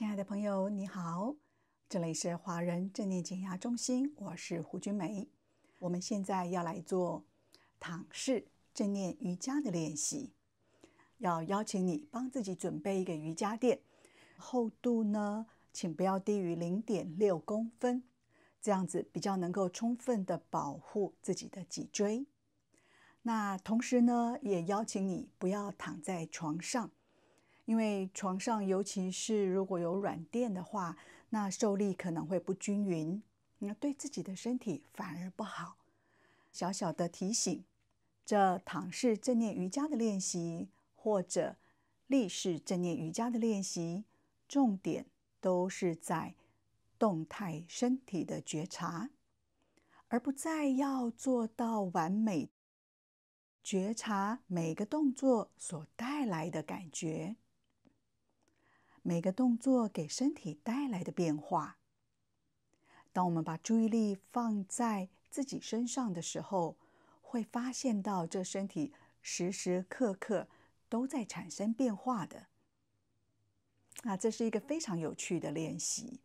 亲爱的朋友，你好，这里是华人正念减压中心，我是胡君梅。我们现在要来做躺式正念瑜伽的练习，要邀请你帮自己准备一个瑜伽垫，厚度呢，请不要低于零点六公分，这样子比较能够充分的保护自己的脊椎。那同时呢，也邀请你不要躺在床上。因为床上，尤其是如果有软垫的话，那受力可能会不均匀，那对自己的身体反而不好。小小的提醒：这躺式正念瑜伽的练习或者立式正念瑜伽的练习，重点都是在动态身体的觉察，而不再要做到完美，觉察每个动作所带来的感觉。每个动作给身体带来的变化。当我们把注意力放在自己身上的时候，会发现到这身体时时刻刻都在产生变化的。啊，这是一个非常有趣的练习。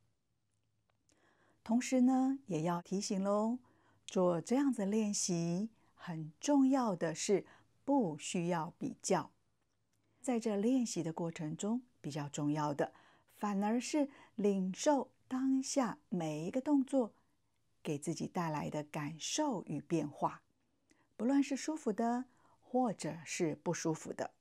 同时呢，也要提醒喽，做这样子练习，很重要的是不需要比较，在这练习的过程中。比较重要的，反而是领受当下每一个动作给自己带来的感受与变化，不论是舒服的，或者是不舒服的。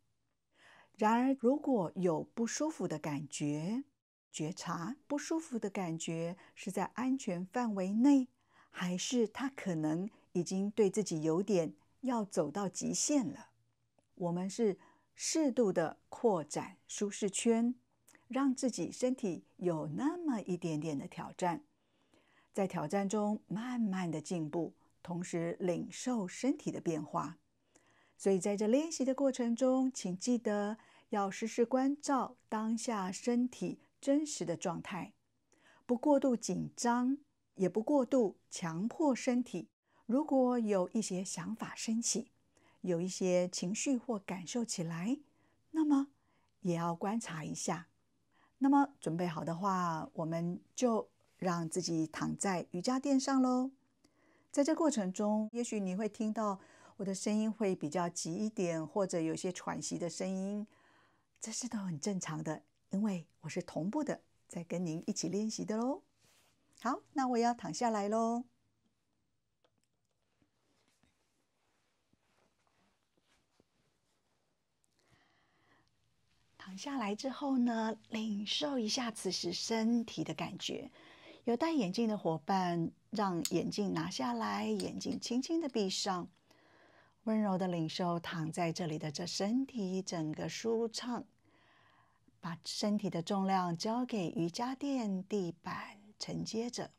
然而，如果有不舒服的感觉，觉察不舒服的感觉是在安全范围内，还是他可能已经对自己有点要走到极限了？我们是。适度的扩展舒适圈，让自己身体有那么一点点的挑战，在挑战中慢慢的进步，同时领受身体的变化。所以在这练习的过程中，请记得要时时关照当下身体真实的状态，不过度紧张，也不过度强迫身体。如果有一些想法升起，有一些情绪或感受起来，那么也要观察一下。那么准备好的话，我们就让自己躺在瑜伽垫上喽。在这过程中，也许你会听到我的声音会比较急一点，或者有些喘息的声音，这是都很正常的，因为我是同步的在跟您一起练习的喽。好，那我要躺下来喽。下来之后呢，领受一下此时身体的感觉。有戴眼镜的伙伴，让眼镜拿下来，眼睛轻轻的闭上，温柔的领受躺在这里的这身体，整个舒畅。把身体的重量交给瑜伽垫、地板承接着，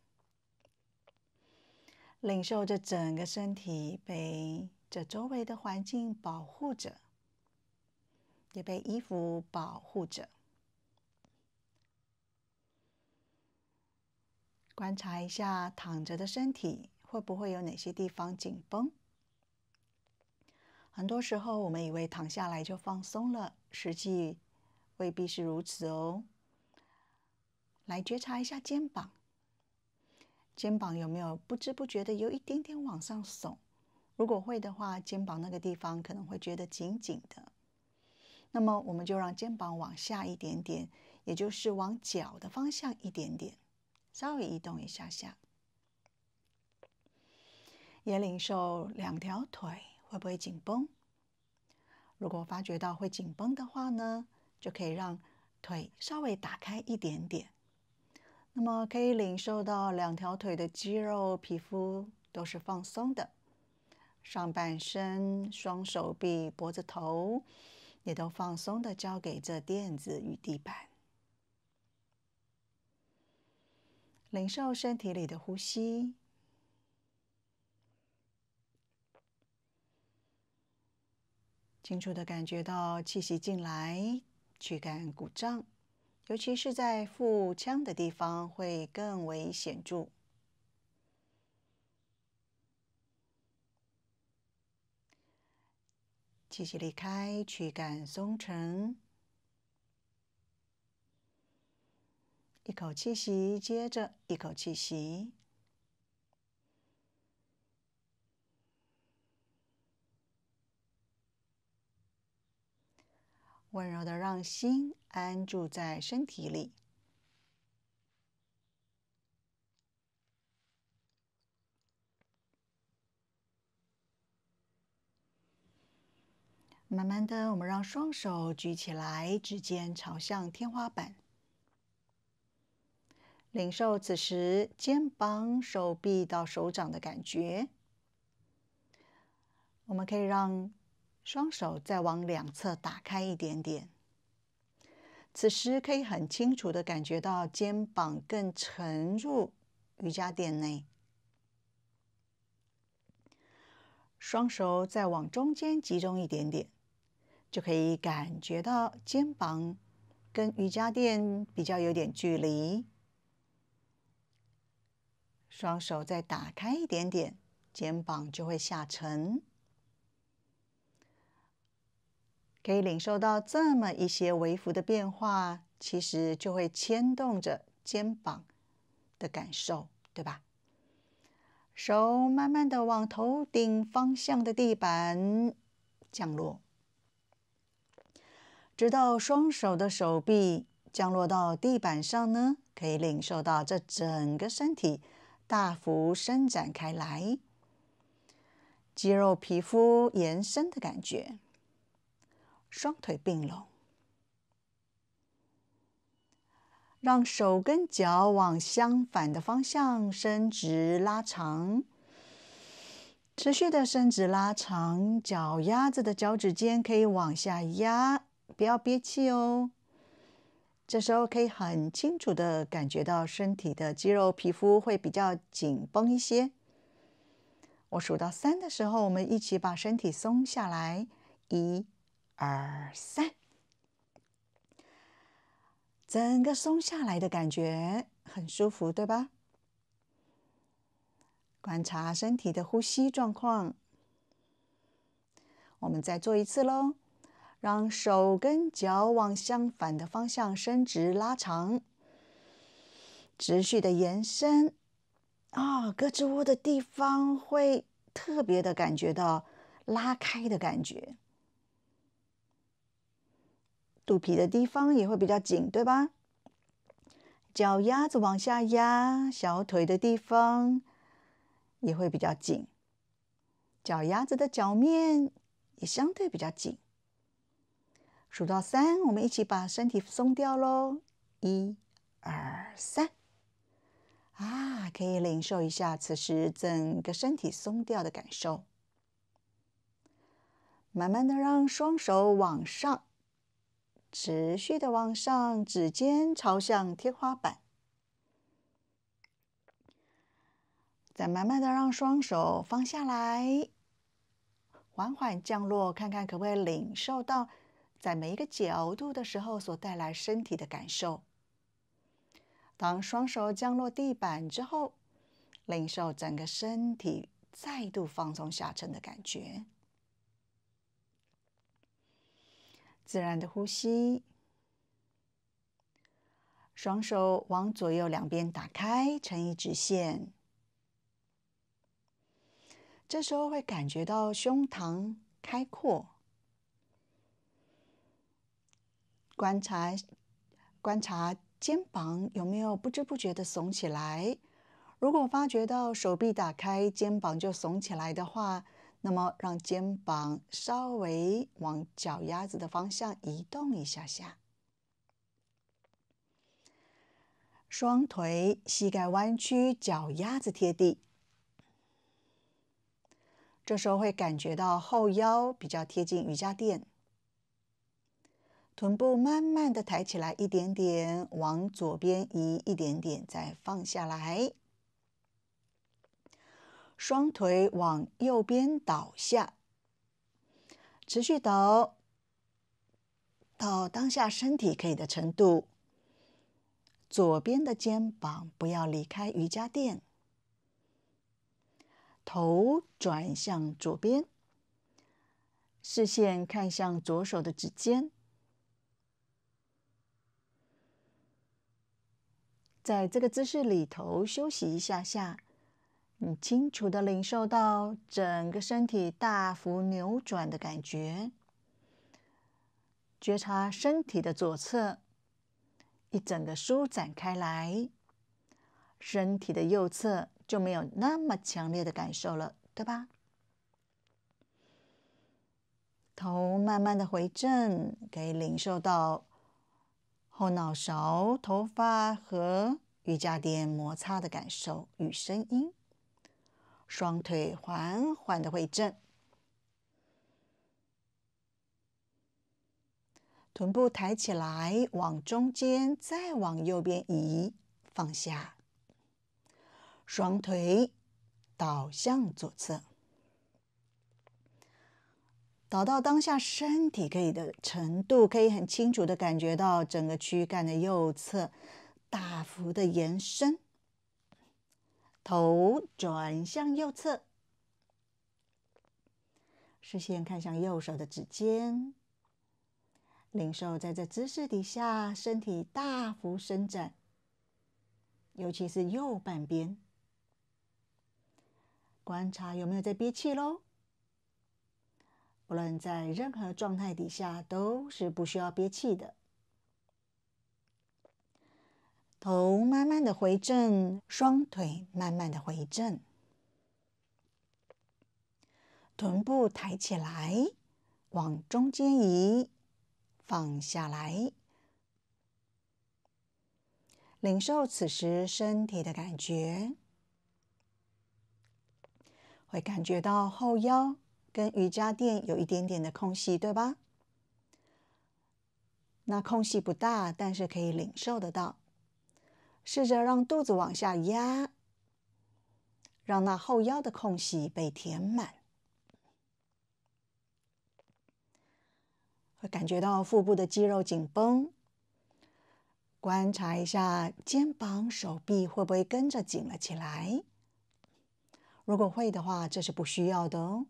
领受这整个身体被这周围的环境保护着。也被衣服保护着。观察一下躺着的身体，会不会有哪些地方紧绷？很多时候我们以为躺下来就放松了，实际未必是如此哦。来觉察一下肩膀，肩膀有没有不知不觉的有一点点往上耸？如果会的话，肩膀那个地方可能会觉得紧紧的。那么，我们就让肩膀往下一点点，也就是往脚的方向一点点，稍微移动一下下，也领受两条腿会不会紧绷？如果发觉到会紧绷的话呢，就可以让腿稍微打开一点点。那么，可以领受到两条腿的肌肉、皮肤都是放松的，上半身、双手臂、脖子、头。也都放松的交给这垫子与地板，领受身体里的呼吸，清楚的感觉到气息进来，躯干鼓胀，尤其是在腹腔的地方会更为显著。气息离开，躯干松沉，一口气吸，接着一口气吸。温柔的让心安住在身体里。慢慢的，我们让双手举起来，指尖朝向天花板，领受此时肩膀、手臂到手掌的感觉。我们可以让双手再往两侧打开一点点，此时可以很清楚的感觉到肩膀更沉入瑜伽垫内，双手再往中间集中一点点。就可以感觉到肩膀跟瑜伽垫比较有点距离，双手再打开一点点，肩膀就会下沉，可以领受到这么一些微幅的变化，其实就会牵动着肩膀的感受，对吧？手慢慢的往头顶方向的地板降落。直到双手的手臂降落到地板上呢，可以领受到这整个身体大幅伸展开来，肌肉、皮肤延伸的感觉。双腿并拢，让手跟脚往相反的方向伸直拉长，持续的伸直拉长，脚丫子的脚趾尖可以往下压。不要憋气哦。这时候可以很清楚的感觉到身体的肌肉、皮肤会比较紧绷一些。我数到三的时候，我们一起把身体松下来，一、二、三，整个松下来的感觉很舒服，对吧？观察身体的呼吸状况。我们再做一次喽。让手跟脚往相反的方向伸直拉长，持续的延伸啊，胳肢窝的地方会特别的感觉到拉开的感觉，肚皮的地方也会比较紧，对吧？脚丫子往下压，小腿的地方也会比较紧，脚丫子的脚面也相对比较紧。数到三，我们一起把身体松掉喽！一、二、三啊，可以领受一下此时整个身体松掉的感受。慢慢的让双手往上，持续的往上，指尖朝向天花板。再慢慢的让双手放下来，缓缓降落，看看可不可以领受到。在每一个角度的时候，所带来身体的感受。当双手降落地板之后，领受整个身体再度放松下沉的感觉。自然的呼吸，双手往左右两边打开，成一直线。这时候会感觉到胸膛开阔。观察，观察肩膀有没有不知不觉的耸起来。如果发觉到手臂打开，肩膀就耸起来的话，那么让肩膀稍微往脚丫子的方向移动一下下。双腿膝盖弯曲，脚丫子贴地。这时候会感觉到后腰比较贴近瑜伽垫。臀部慢慢的抬起来一点点，往左边移一点点，再放下来。双腿往右边倒下，持续倒到当下身体可以的程度。左边的肩膀不要离开瑜伽垫，头转向左边，视线看向左手的指尖。在这个姿势里头休息一下下，你清楚的领受到整个身体大幅扭转的感觉，觉察身体的左侧一整个舒展开来，身体的右侧就没有那么强烈的感受了，对吧？头慢慢的回正，可以领受到。后脑勺、头发和瑜伽垫摩擦的感受与声音，双腿缓缓的回正，臀部抬起来，往中间，再往右边移，放下，双腿倒向左侧。找到当下身体可以的程度，可以很清楚的感觉到整个躯干的右侧大幅的延伸，头转向右侧，视线看向右手的指尖。灵兽在这姿势底下，身体大幅伸展，尤其是右半边，观察有没有在憋气喽。不论在任何状态底下，都是不需要憋气的。头慢慢的回正，双腿慢慢的回正，臀部抬起来，往中间移，放下来，领受此时身体的感觉，会感觉到后腰。跟瑜伽垫有一点点的空隙，对吧？那空隙不大，但是可以领受得到。试着让肚子往下压，让那后腰的空隙被填满。会感觉到腹部的肌肉紧绷。观察一下肩膀、手臂会不会跟着紧了起来？如果会的话，这是不需要的哦。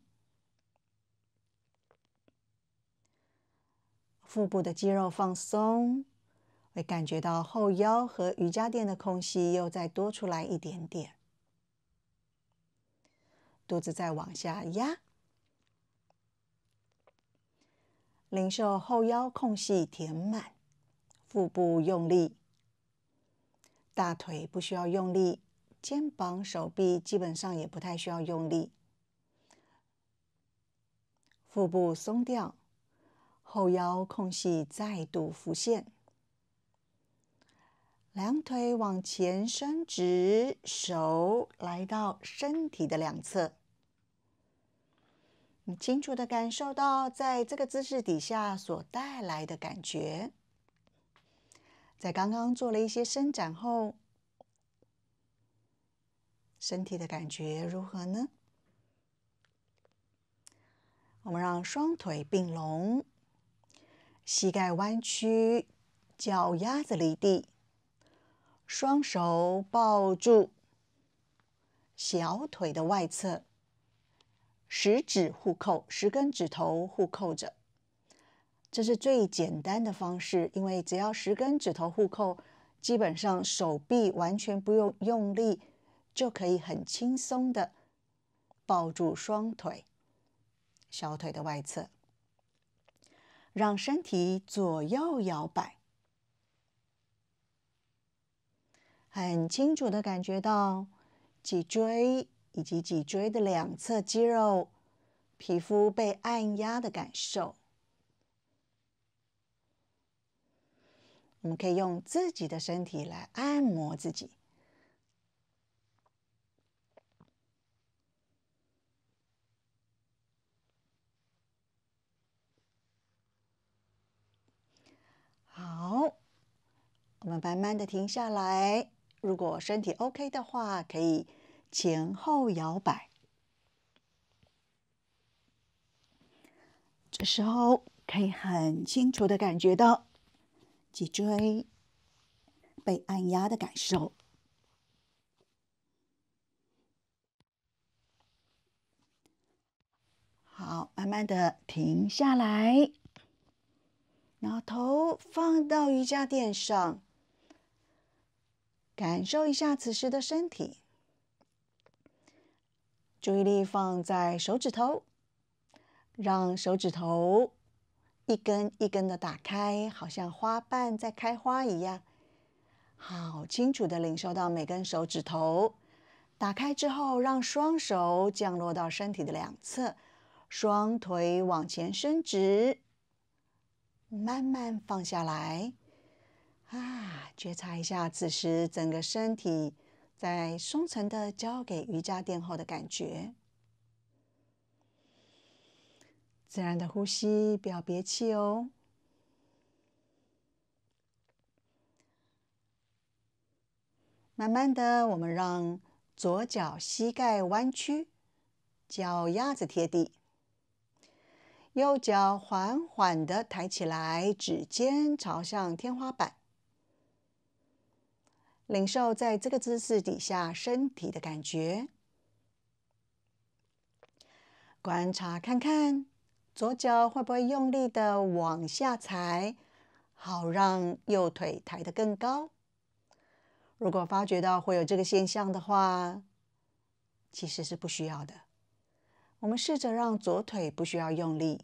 腹部的肌肉放松，会感觉到后腰和瑜伽垫的空隙又再多出来一点点。肚子再往下压，灵受后腰空隙填满，腹部用力，大腿不需要用力，肩膀、手臂基本上也不太需要用力，腹部松掉。后腰空隙再度浮现，两腿往前伸直，手来到身体的两侧。你清楚的感受到，在这个姿势底下所带来的感觉。在刚刚做了一些伸展后，身体的感觉如何呢？我们让双腿并拢。膝盖弯曲，脚丫子离地，双手抱住小腿的外侧，十指互扣，十根指头互扣着。这是最简单的方式，因为只要十根指头互扣，基本上手臂完全不用用力，就可以很轻松的抱住双腿、小腿的外侧。让身体左右摇摆，很清楚的感觉到脊椎以及脊椎的两侧肌肉、皮肤被按压的感受。我们可以用自己的身体来按摩自己。慢慢的停下来。如果身体 OK 的话，可以前后摇摆。这时候可以很清楚的感觉到脊椎被按压的感受。好，慢慢的停下来，然后头放到瑜伽垫上。感受一下此时的身体，注意力放在手指头，让手指头一根一根的打开，好像花瓣在开花一样，好清楚的领受到每根手指头。打开之后，让双手降落到身体的两侧，双腿往前伸直，慢慢放下来。啊，觉察一下此时整个身体在松沉的交给瑜伽垫后的感觉。自然的呼吸，不要憋气哦。慢慢的，我们让左脚膝盖弯曲，脚丫子贴地，右脚缓缓的抬起来，指尖朝向天花板。领受在这个姿势底下身体的感觉，观察看看左脚会不会用力的往下踩，好让右腿抬得更高。如果发觉到会有这个现象的话，其实是不需要的。我们试着让左腿不需要用力，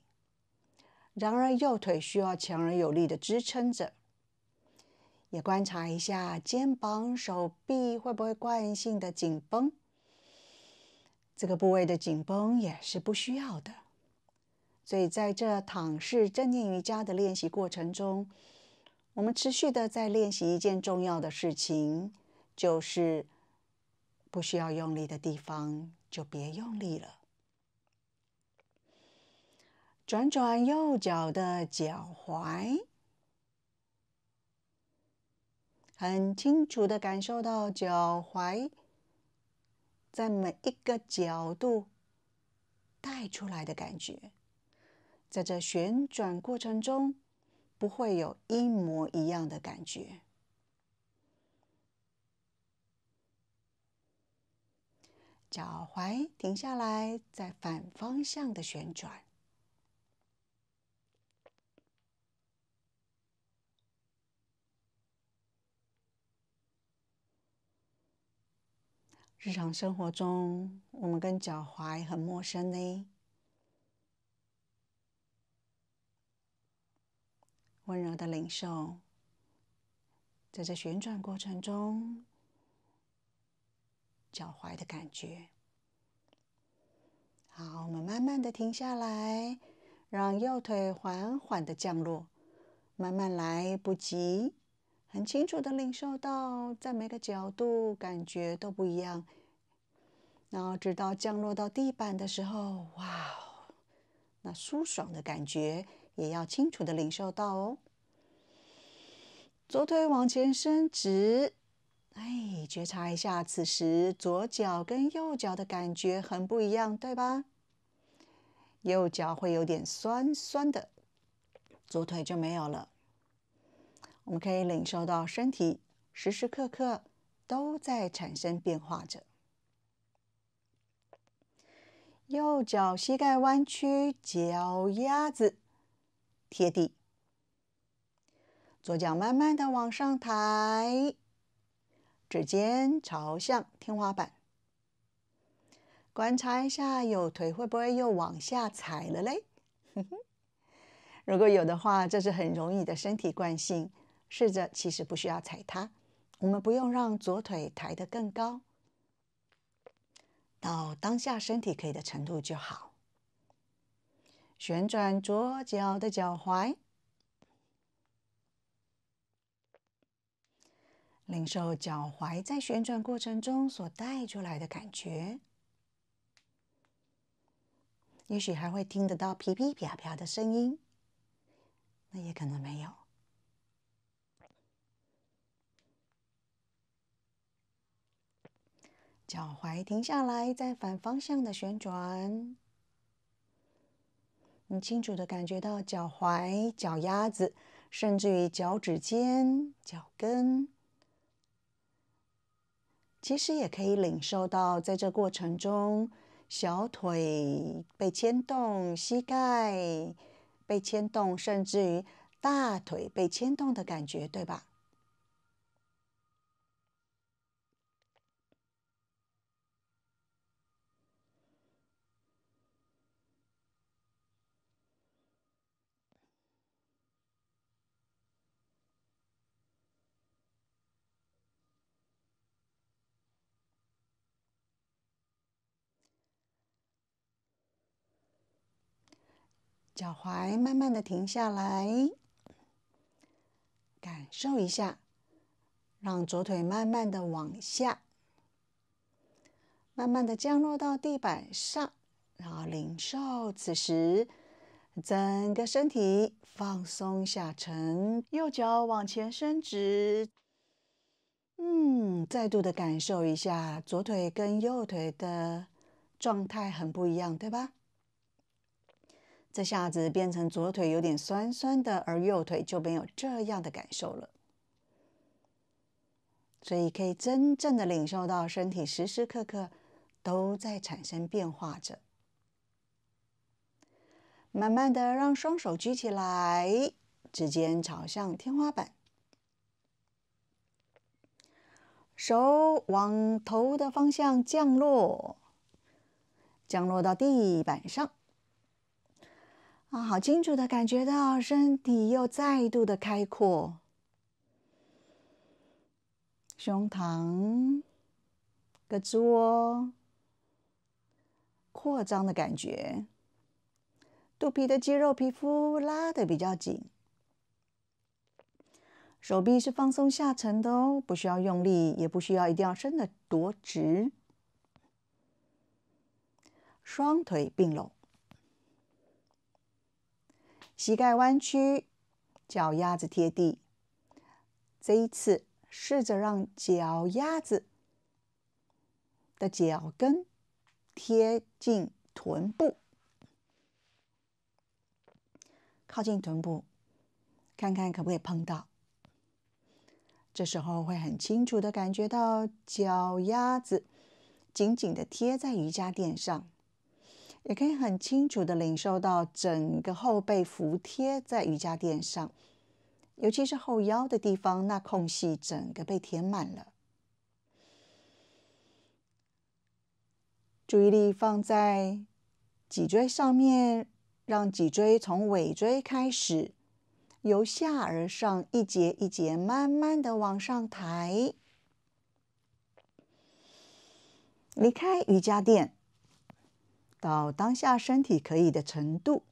然而右腿需要强而有力的支撑着。也观察一下肩膀、手臂会不会惯性的紧绷，这个部位的紧绷也是不需要的。所以在这躺式正念瑜伽的练习过程中，我们持续的在练习一件重要的事情，就是不需要用力的地方就别用力了。转转右脚的脚踝。很清楚的感受到脚踝在每一个角度带出来的感觉，在这旋转过程中不会有一模一样的感觉。脚踝停下来，在反方向的旋转。日常生活中，我们跟脚踝很陌生呢。温柔的领受，在这旋转过程中，脚踝的感觉。好，我们慢慢的停下来，让右腿缓缓的降落，慢慢来，不急。很清楚的领受到，在每个角度感觉都不一样。然后直到降落到地板的时候，哇，那舒爽的感觉也要清楚的领受到哦。左腿往前伸直，哎，觉察一下，此时左脚跟右脚的感觉很不一样，对吧？右脚会有点酸酸的，左腿就没有了。我们可以领受到身体时时刻刻都在产生变化着。右脚膝盖弯曲，脚丫子贴地，左脚慢慢的往上抬，指尖朝向天花板，观察一下右腿会不会又往下踩了嘞？如果有的话，这是很容易的身体惯性。试着，其实不需要踩它，我们不用让左腿抬得更高，到当下身体可以的程度就好。旋转左脚的脚踝，领受脚踝在旋转过程中所带出来的感觉，也许还会听得到“噼啪啪”的声音，那也可能没有。脚踝停下来，在反方向的旋转，你清楚的感觉到脚踝、脚丫子，甚至于脚趾尖、脚跟，其实也可以领受到在这过程中，小腿被牵动，膝盖被牵动，甚至于大腿被牵动的感觉，对吧？脚踝慢慢的停下来，感受一下，让左腿慢慢的往下，慢慢的降落到地板上，然后感受此时整个身体放松下沉。右脚往前伸直，嗯，再度的感受一下，左腿跟右腿的状态很不一样，对吧？这下子变成左腿有点酸酸的，而右腿就没有这样的感受了。所以可以真正的领受到身体时时刻刻都在产生变化着。慢慢的让双手举起来，指尖朝向天花板，手往头的方向降落，降落到地板上。啊，好清楚的感觉到身体又再度的开阔，胸膛、胳肢窝扩张的感觉，肚皮的肌肉、皮肤拉的比较紧，手臂是放松下沉的哦，不需要用力，也不需要一定要伸的多直，双腿并拢。膝盖弯曲，脚丫子贴地。这一次，试着让脚丫子的脚跟贴近臀部，靠近臀部，看看可不可以碰到。这时候会很清楚的感觉到脚丫子紧紧的贴在瑜伽垫上。也可以很清楚的领受到整个后背服贴在瑜伽垫上，尤其是后腰的地方，那空隙整个被填满了。注意力放在脊椎上面，让脊椎从尾椎开始，由下而上一节一节慢慢的往上抬，离开瑜伽垫。到当下身体可以的程度，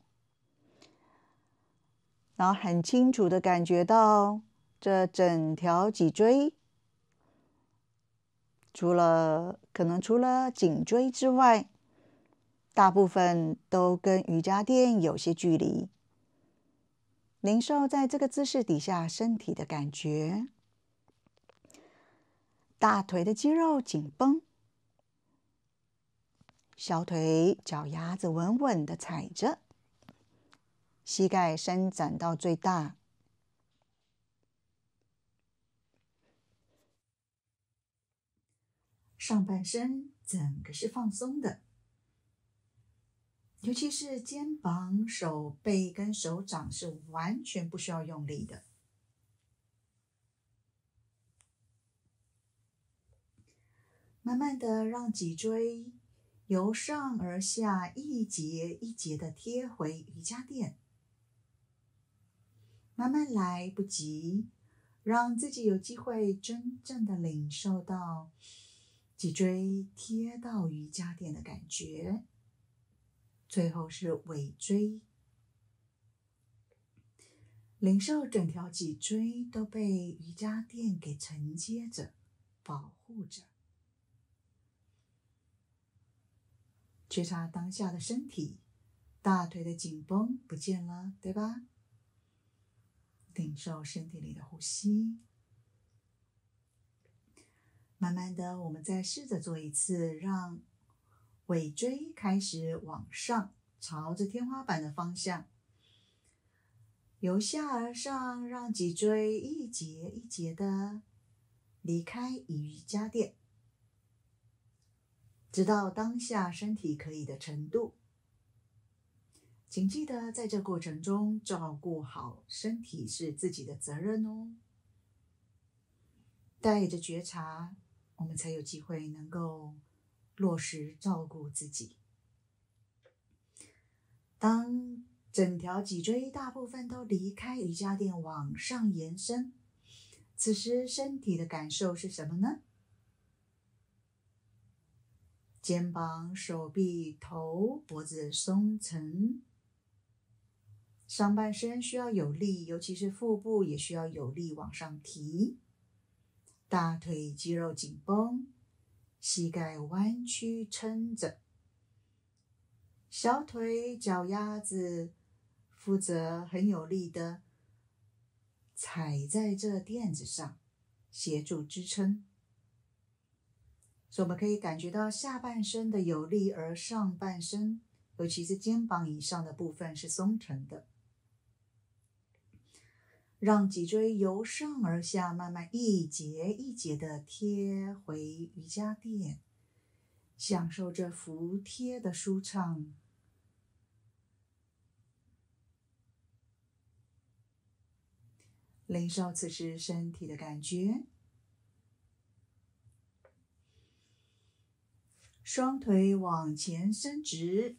然后很清楚的感觉到这整条脊椎，除了可能除了颈椎之外，大部分都跟瑜伽垫有些距离。零售在这个姿势底下身体的感觉，大腿的肌肉紧绷。小腿、脚丫子稳稳的踩着，膝盖伸展到最大，上半身整个是放松的，尤其是肩膀、手背跟手掌是完全不需要用力的。慢慢的让脊椎。由上而下，一节一节的贴回瑜伽垫，慢慢来，不急，让自己有机会真正的领受到脊椎贴到瑜伽垫的感觉。最后是尾椎，领受整条脊椎都被瑜伽垫给承接着、保护着。觉察当下的身体，大腿的紧绷不见了，对吧？感受身体里的呼吸。慢慢的，我们再试着做一次，让尾椎开始往上，朝着天花板的方向，由下而上，让脊椎一节一节的离开瑜伽垫。直到当下身体可以的程度，请记得在这过程中照顾好身体是自己的责任哦。带着觉察，我们才有机会能够落实照顾自己。当整条脊椎大部分都离开瑜伽垫往上延伸，此时身体的感受是什么呢？肩膀、手臂、头、脖子松沉，上半身需要有力，尤其是腹部也需要有力往上提。大腿肌肉紧绷，膝盖弯曲撑着，小腿、脚丫子负责很有力的踩在这垫子上，协助支撑。所以我们可以感觉到下半身的有力，而上半身，尤其是肩膀以上的部分是松沉的。让脊椎由上而下慢慢一节一节的贴回瑜伽垫，享受这服帖的舒畅，领受此时身体的感觉。双腿往前伸直，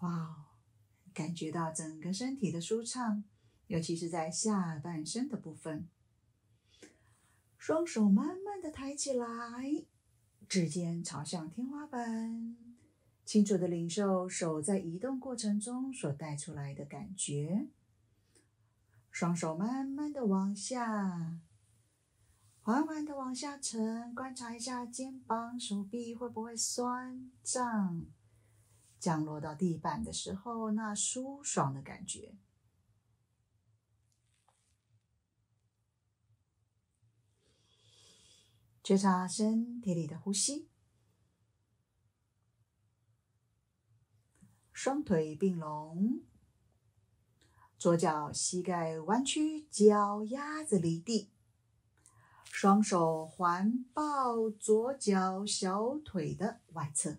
哇，哦，感觉到整个身体的舒畅，尤其是在下半身的部分。双手慢慢的抬起来，指尖朝向天花板，清楚的领受手在移动过程中所带出来的感觉。双手慢慢的往下。缓缓的往下沉，观察一下肩膀、手臂会不会酸胀。降落到地板的时候，那舒爽的感觉。觉察身体里的呼吸。双腿并拢，左脚膝盖弯曲，脚丫子离地。双手环抱左脚小腿的外侧，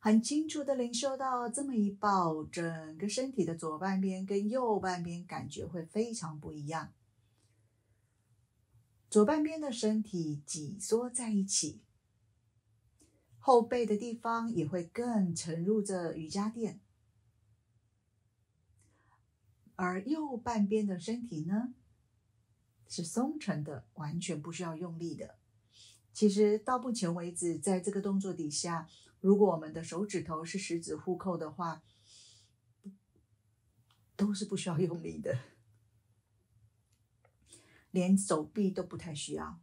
很清楚的领受到这么一抱，整个身体的左半边跟右半边感觉会非常不一样。左半边的身体紧缩在一起，后背的地方也会更沉入这瑜伽垫，而右半边的身体呢？是松沉的，完全不需要用力的。其实到目前为止，在这个动作底下，如果我们的手指头是十指互扣的话，都是不需要用力的，连手臂都不太需要，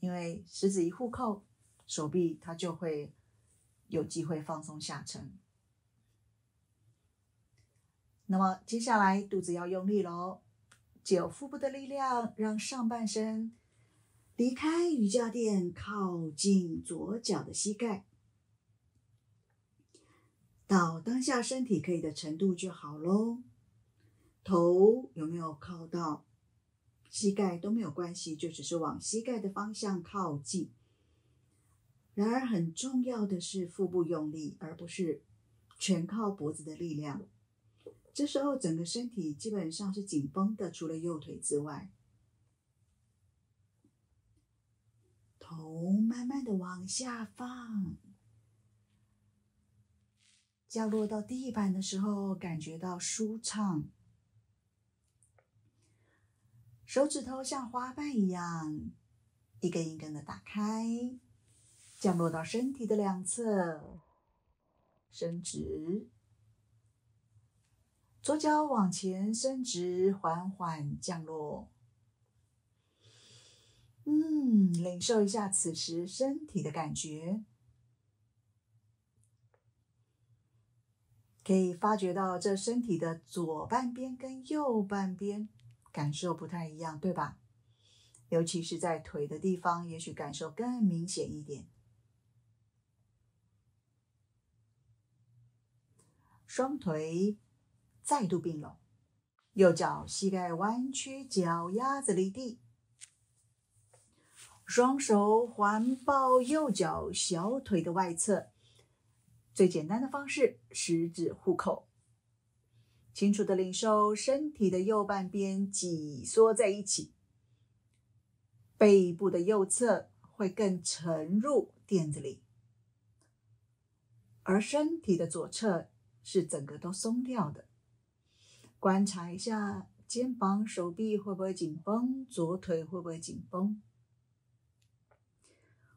因为十指一互扣，手臂它就会有机会放松下沉。那么接下来肚子要用力喽。借腹部的力量，让上半身离开瑜伽垫，靠近左脚的膝盖。到当下身体可以的程度就好喽。头有没有靠到膝盖都没有关系，就只是往膝盖的方向靠近。然而，很重要的是腹部用力，而不是全靠脖子的力量。这时候，整个身体基本上是紧绷的，除了右腿之外。头慢慢的往下放，降落到地板的时候，感觉到舒畅。手指头像花瓣一样，一根一根的打开，降落到身体的两侧，伸直。左脚往前伸直，缓缓降落。嗯，领受一下此时身体的感觉，可以发觉到这身体的左半边跟右半边感受不太一样，对吧？尤其是在腿的地方，也许感受更明显一点。双腿。再度并拢，右脚膝盖弯曲，脚丫子离地，双手环抱右脚小腿的外侧，最简单的方式，十指互扣，清楚的领受身体的右半边紧缩在一起，背部的右侧会更沉入垫子里，而身体的左侧是整个都松掉的。观察一下肩膀、手臂会不会紧绷，左腿会不会紧绷，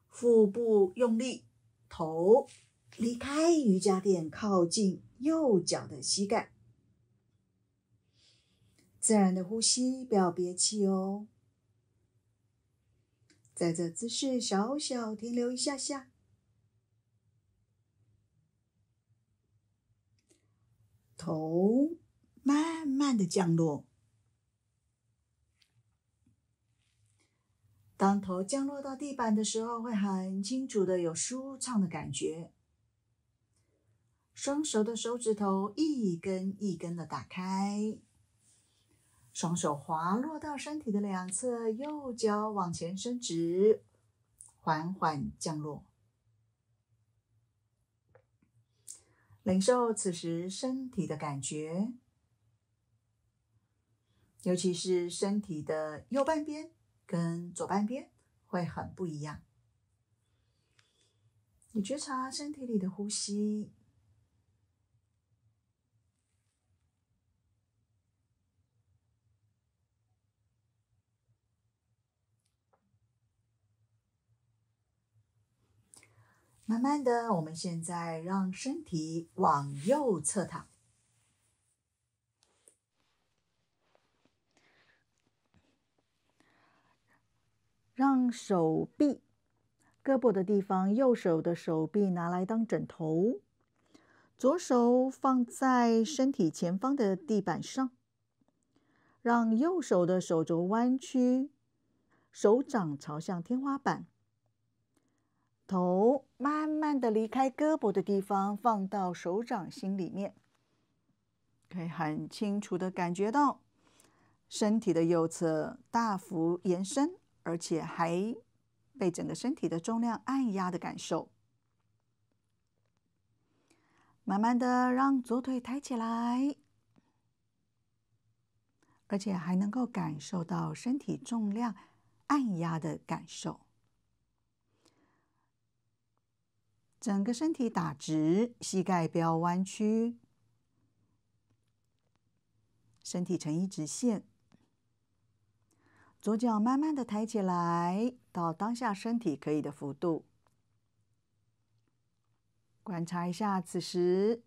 腹部用力，头离开瑜伽垫，靠近右脚的膝盖，自然的呼吸，不要憋气哦。在这姿势小小停留一下下，头。慢慢的降落，当头降落到地板的时候，会很清楚的有舒畅的感觉。双手的手指头一根一根的打开，双手滑落到身体的两侧，右脚往前伸直，缓缓降落，领受此时身体的感觉。尤其是身体的右半边跟左半边会很不一样。你觉察身体里的呼吸，慢慢的，我们现在让身体往右侧躺。让手臂、胳膊的地方，右手的手臂拿来当枕头，左手放在身体前方的地板上。让右手的手肘弯曲，手掌朝向天花板，头慢慢的离开胳膊的地方，放到手掌心里面。可以很清楚的感觉到身体的右侧大幅延伸。而且还被整个身体的重量按压的感受，慢慢的让左腿抬起来，而且还能够感受到身体重量按压的感受，整个身体打直，膝盖不要弯曲，身体成一直线。左脚慢慢的抬起来，到当下身体可以的幅度，观察一下此时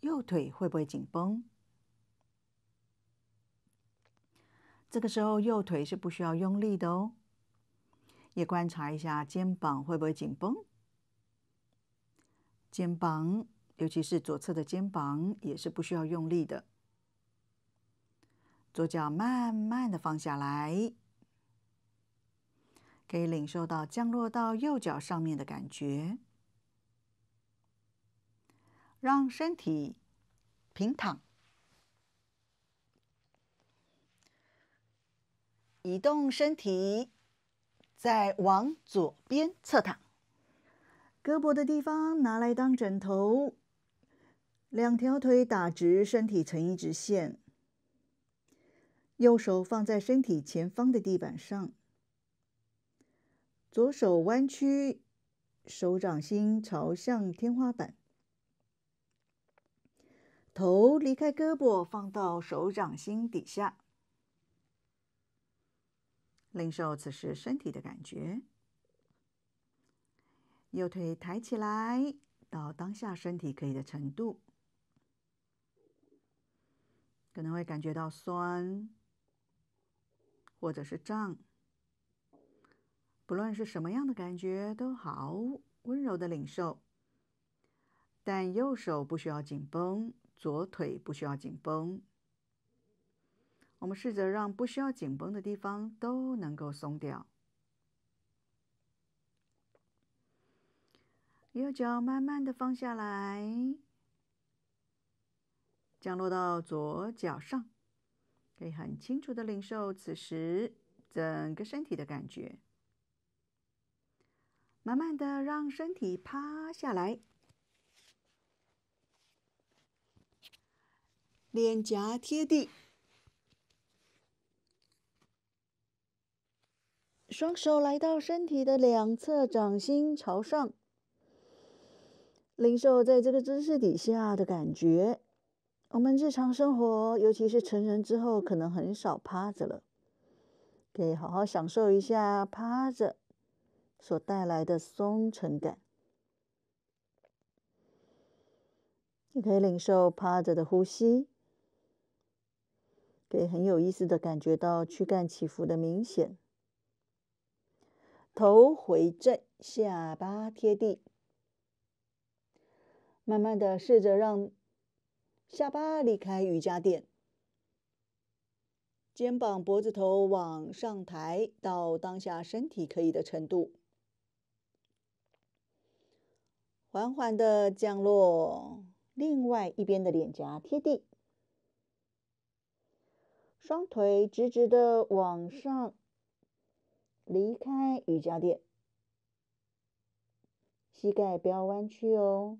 右腿会不会紧绷。这个时候右腿是不需要用力的哦。也观察一下肩膀会不会紧绷，肩膀尤其是左侧的肩膀也是不需要用力的。左脚慢慢的放下来，可以领受到降落到右脚上面的感觉，让身体平躺，移动身体，再往左边侧躺，胳膊的地方拿来当枕头，两条腿打直，身体成一直线。右手放在身体前方的地板上，左手弯曲，手掌心朝向天花板，头离开胳膊，放到手掌心底下，领受此时身体的感觉。右腿抬起来，到当下身体可以的程度，可能会感觉到酸。或者是胀，不论是什么样的感觉都好，温柔的领受。但右手不需要紧绷，左腿不需要紧绷。我们试着让不需要紧绷的地方都能够松掉。右脚慢慢的放下来，降落到左脚上。可以很清楚的领受此时整个身体的感觉，慢慢的让身体趴下来，脸颊贴地，双手来到身体的两侧，掌心朝上，领受在这个姿势底下的感觉。我们日常生活，尤其是成人之后，可能很少趴着了。可以好好享受一下趴着所带来的松沉感。你可以领受趴着的呼吸，可以很有意思的感觉到躯干起伏的明显。头回正，下巴贴地，慢慢的试着让。下巴离开瑜伽垫，肩膀、脖子、头往上抬到当下身体可以的程度，缓缓的降落。另外一边的脸颊贴地，双腿直直的往上离开瑜伽垫，膝盖不要弯曲哦。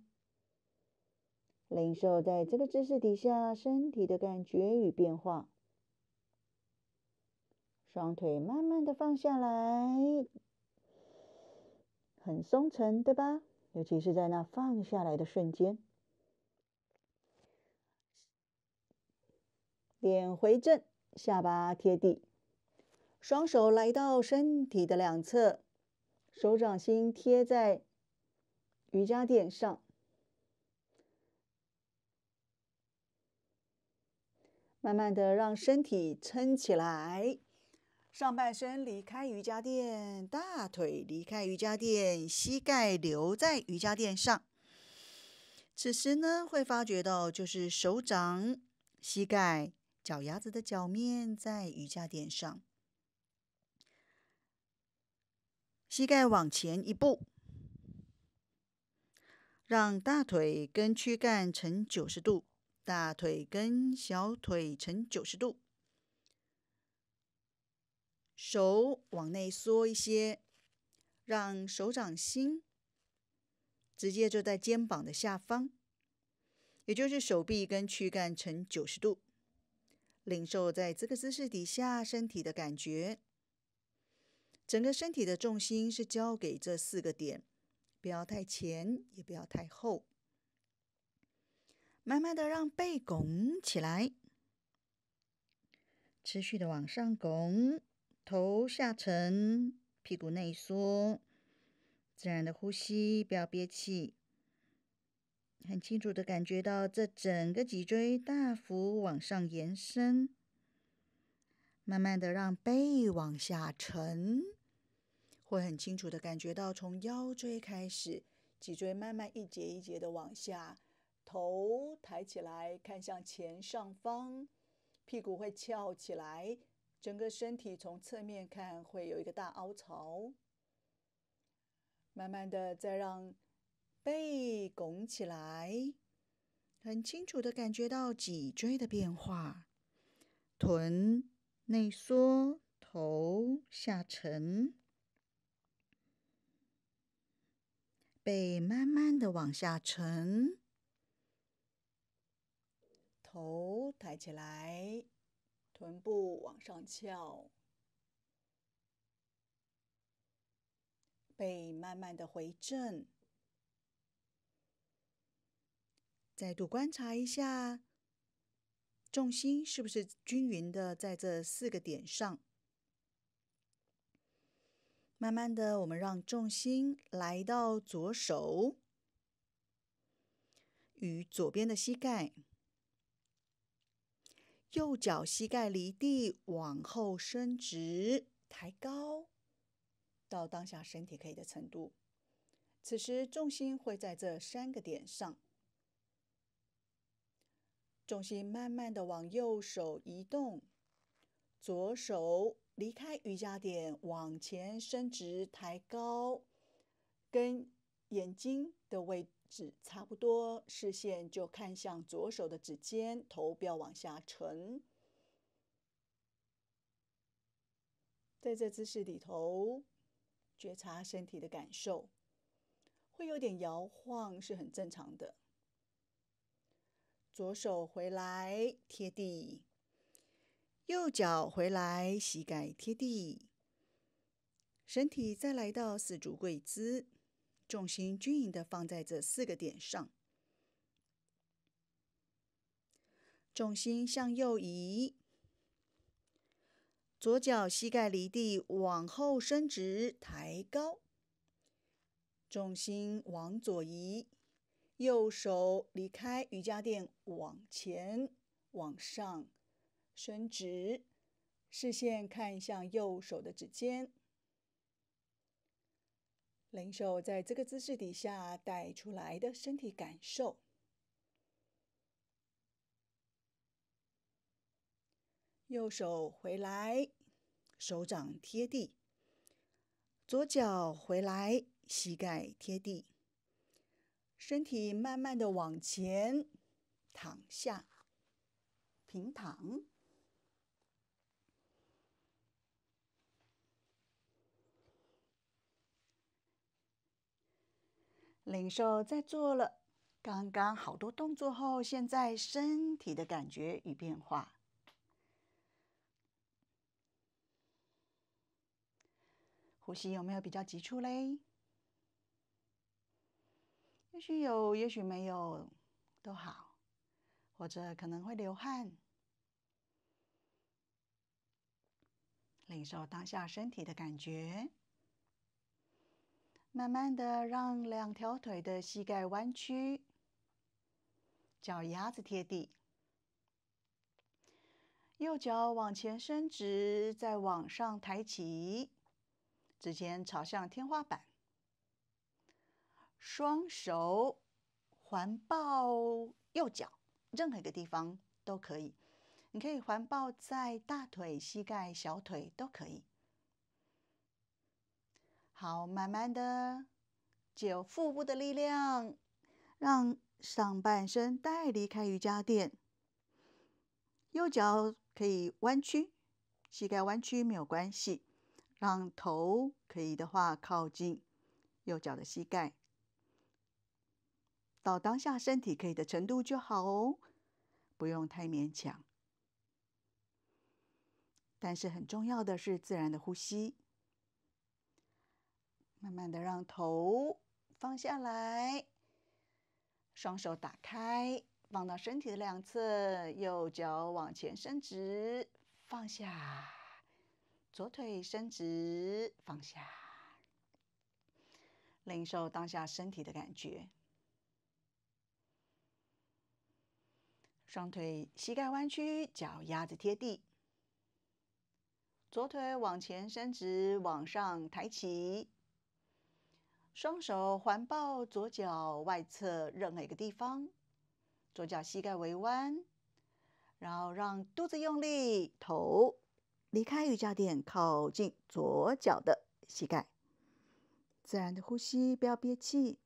灵兽在这个姿势底下，身体的感觉与变化。双腿慢慢的放下来，很松沉，对吧？尤其是在那放下来的瞬间，脸回正，下巴贴地，双手来到身体的两侧，手掌心贴在瑜伽垫上。慢慢的让身体撑起来，上半身离开瑜伽垫，大腿离开瑜伽垫，膝盖留在瑜伽垫上。此时呢，会发觉到就是手掌、膝盖、脚丫子的脚面在瑜伽垫上。膝盖往前一步，让大腿跟躯干成九十度。大腿跟小腿呈九十度，手往内缩一些，让手掌心直接就在肩膀的下方，也就是手臂跟躯干呈九十度。领受在这个姿势底下身体的感觉，整个身体的重心是交给这四个点，不要太前，也不要太后。慢慢的让背拱起来，持续的往上拱，头下沉，屁股内缩，自然的呼吸，不要憋气。很清楚的感觉到这整个脊椎大幅往上延伸。慢慢的让背往下沉，会很清楚的感觉到从腰椎开始，脊椎慢慢一节一节的往下。头抬起来，看向前上方，屁股会翘起来，整个身体从侧面看会有一个大凹槽。慢慢的，再让背拱起来，很清楚的感觉到脊椎的变化。臀内缩，头下沉，背慢慢的往下沉。头抬起来，臀部往上翘，背慢慢的回正。再度观察一下，重心是不是均匀的在这四个点上？慢慢的，我们让重心来到左手与左边的膝盖。右脚膝盖离地，往后伸直，抬高到当下身体可以的程度。此时重心会在这三个点上，重心慢慢的往右手移动，左手离开瑜伽垫，往前伸直，抬高，跟眼睛的位置。指差不多，视线就看向左手的指尖，头不要往下沉。在这姿势里头，觉察身体的感受，会有点摇晃，是很正常的。左手回来贴地，右脚回来，膝盖贴地，身体再来到四足跪姿。重心均匀的放在这四个点上，重心向右移，左脚膝盖离地，往后伸直抬高，重心往左移，右手离开瑜伽垫，往前往上伸直，视线看向右手的指尖。灵兽在这个姿势底下带出来的身体感受，右手回来，手掌贴地，左脚回来，膝盖贴地，身体慢慢的往前躺下，平躺。领受在做了刚刚好多动作后，现在身体的感觉与变化，呼吸有没有比较急促嘞？也许有，也许没有，都好，或者可能会流汗。领受当下身体的感觉。慢慢的，让两条腿的膝盖弯曲，脚丫子贴地，右脚往前伸直，再往上抬起，指尖朝向天花板，双手环抱右脚，任何一个地方都可以，你可以环抱在大腿、膝盖、小腿都可以。好，慢慢的，借腹部的力量，让上半身带离开瑜伽垫。右脚可以弯曲，膝盖弯曲没有关系。让头可以的话靠近右脚的膝盖，到当下身体可以的程度就好哦，不用太勉强。但是很重要的是自然的呼吸。慢慢的，让头放下来，双手打开，放到身体的两侧。右脚往前伸直，放下；左腿伸直，放下。领受当下身体的感觉。双腿膝盖弯曲，脚丫子贴地。左腿往前伸直，往上抬起。双手环抱左脚外侧任何一个地方，左脚膝盖微弯，然后让肚子用力，头离开瑜伽垫，靠近左脚的膝盖，自然的呼吸，不要憋气。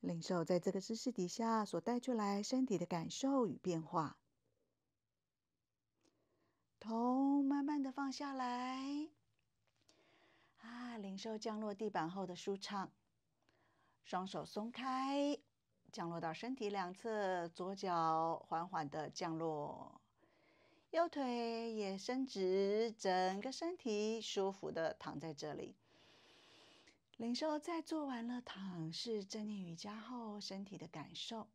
领受在这个姿势底下所带出来身体的感受与变化。头慢慢的放下来。啊！灵兽降落地板后的舒畅，双手松开，降落到身体两侧，左脚缓缓的降落，右腿也伸直，整个身体舒服的躺在这里。灵兽在做完了躺式正念瑜伽后，身体的感受。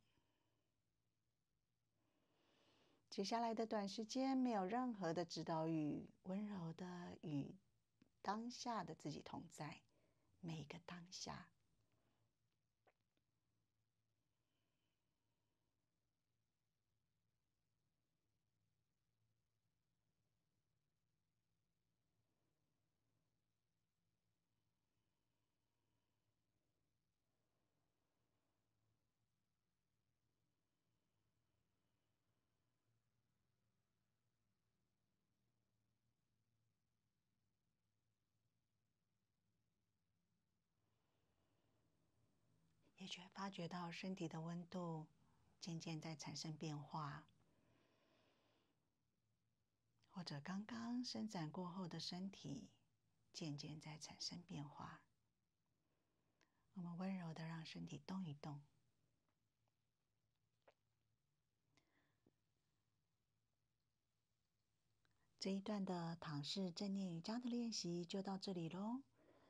接下来的短时间没有任何的指导语，温柔的语。当下的自己同在，每个当下。觉发觉到身体的温度渐渐在产生变化，或者刚刚伸展过后的身体渐渐在产生变化。我们温柔的让身体动一动。这一段的躺式正念瑜伽的练习就到这里喽。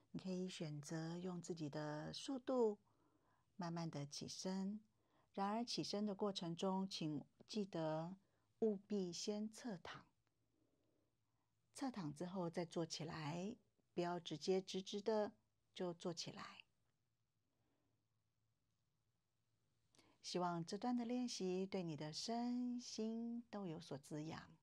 你可以选择用自己的速度。慢慢的起身，然而起身的过程中，请记得务必先侧躺，侧躺之后再坐起来，不要直接直直的就坐起来。希望这段的练习对你的身心都有所滋养。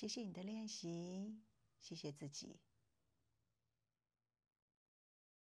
谢谢你的练习，谢谢自己。